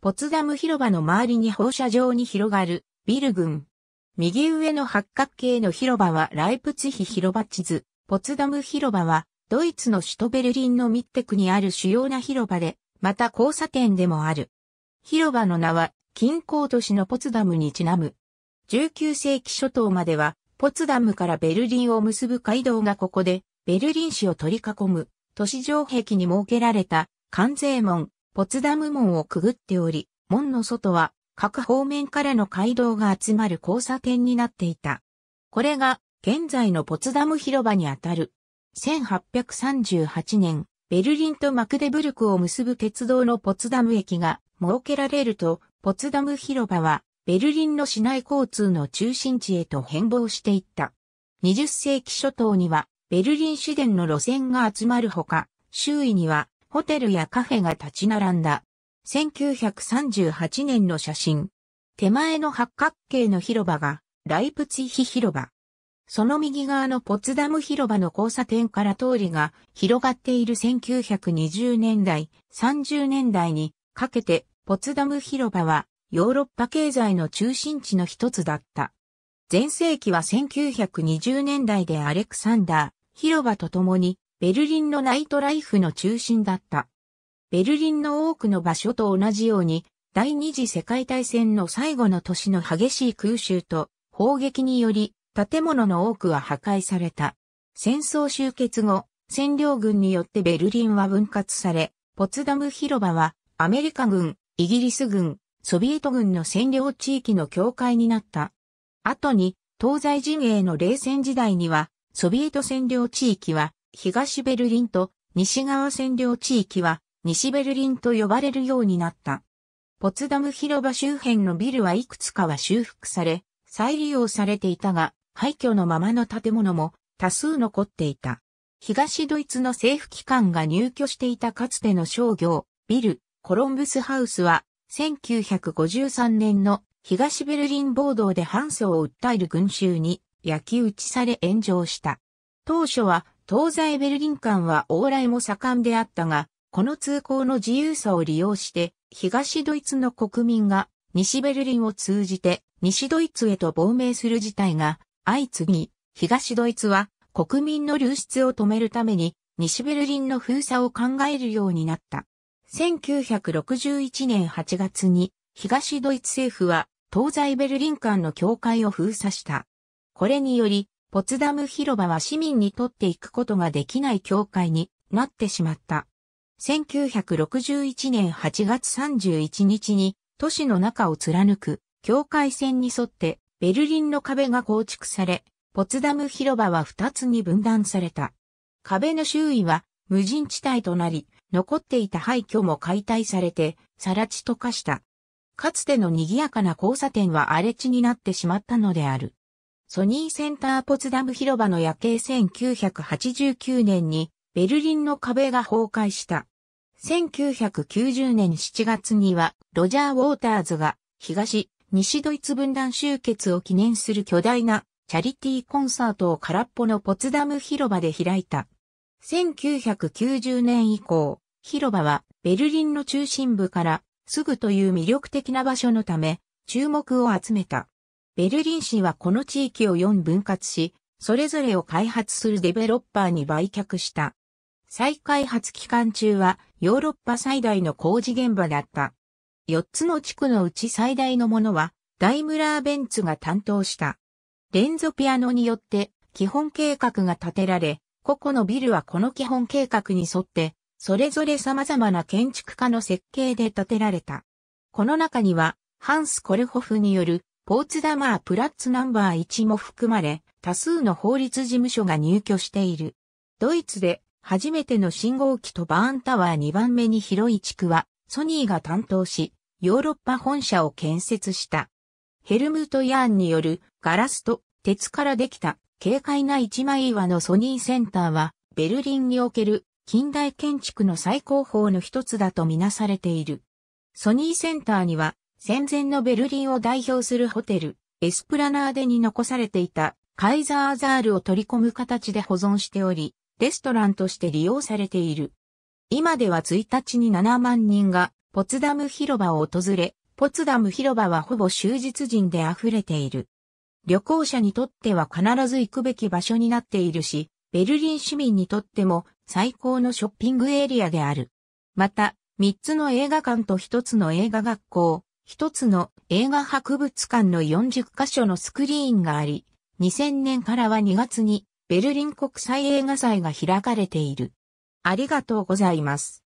ポツダム広場の周りに放射状に広がるビル群。右上の八角形の広場はライプツヒ広場地図。ポツダム広場はドイツの首都ベルリンのミッテクにある主要な広場で、また交差点でもある。広場の名は近郊都市のポツダムにちなむ。19世紀初頭まではポツダムからベルリンを結ぶ街道がここでベルリン市を取り囲む都市城壁に設けられた関税門ポツダム門をくぐっており、門の外は各方面からの街道が集まる交差点になっていた。これが現在のポツダム広場にあたる。1838年、ベルリンとマクデブルクを結ぶ鉄道のポツダム駅が設けられると、ポツダム広場はベルリンの市内交通の中心地へと変貌していった。20世紀初頭にはベルリン市電の路線が集まるほか、周囲にはホテルやカフェが立ち並んだ。1938年の写真。手前の八角形の広場が、ライプツィヒ広場。その右側のポツダム広場の交差点から通りが広がっている1920年代、30年代にかけてポツダム広場はヨーロッパ経済の中心地の一つだった。前世紀は1920年代でアレクサンダー広場とともにベルリンのナイトライフの中心だった。ベルリンの多くの場所と同じように、第二次世界大戦の最後の年の激しい空襲と砲撃により、建物の多くは破壊された。戦争終結後、占領軍によってベルリンは分割され、ポツダム広場はアメリカ軍、イギリス軍、ソビエト軍の占領地域の境界になった。後に、東西陣営の冷戦時代には、ソビエト占領地域は東ベルリンと西側占領地域は西ベルリンと呼ばれるようになった。ポツダム広場周辺のビルはいくつかは修復され、再利用されていたが、廃墟のままの建物も多数残っていた。東ドイツの政府機関が入居していたかつての商業、ビル、コロンブスハウスは、1953年の東ベルリン暴動で反訴を訴える群衆に焼き打ちされ炎上した。当初は東西ベルリン間は往来も盛んであったが、この通行の自由さを利用して、東ドイツの国民が西ベルリンを通じて西ドイツへと亡命する事態が相次ぎ、東ドイツは国民の流出を止めるために西ベルリンの封鎖を考えるようになった。1961年8月に東ドイツ政府は東西ベルリン間の境界を封鎖した。これによりポツダム広場は市民にとって行くことができない教会になってしまった。1961年8月31日に都市の中を貫く境界線に沿ってベルリンの壁が構築され、ポツダム広場は2つに分断された。壁の周囲は無人地帯となり、残っていた廃墟も解体されて、さら地と化した。かつての賑やかな交差点は荒れ地になってしまったのである。ソニーセンターポツダム広場の夜景1989年にベルリンの壁が崩壊した。1990年7月にはロジャー・ウォーターズが東、西ドイツ分断集結を記念する巨大なチャリティーコンサートを空っぽのポツダム広場で開いた。1990年以降、広場はベルリンの中心部からすぐという魅力的な場所のため注目を集めた。ベルリン市はこの地域を4分割し、それぞれを開発するデベロッパーに売却した。再開発期間中はヨーロッパ最大の工事現場だった。4つの地区のうち最大のものはダイムラーベンツが担当した。レンゾピアノによって基本計画が立てられ、個々のビルはこの基本計画に沿ってそれぞれ様々な建築家の設計で建てられた。この中には、ハンス・コルホフによるポーツダマープラッツナンバー1も含まれ、多数の法律事務所が入居している。ドイツで初めての信号機とバーンタワー2番目に広い地区は、ソニーが担当し、ヨーロッパ本社を建設した。ヘルムート・ヤーンによるガラスと鉄からできた軽快な一枚岩のソニーセンターは、ベルリンにおける近代建築の最高峰の一つだとみなされている。ソニーセンターには戦前のベルリンを代表するホテル、エスプラナーデに残されていたカイザーアザールを取り込む形で保存しており、レストランとして利用されている。今では1日に7万人がポツダム広場を訪れ、ポツダム広場はほぼ終日人で溢れている。旅行者にとっては必ず行くべき場所になっているし、ベルリン市民にとっても最高のショッピングエリアである。また、3つの映画館と1つの映画学校、一つの映画博物館の40カ所のスクリーンがあり、2000年からは2月にベルリン国際映画祭が開かれている。ありがとうございます。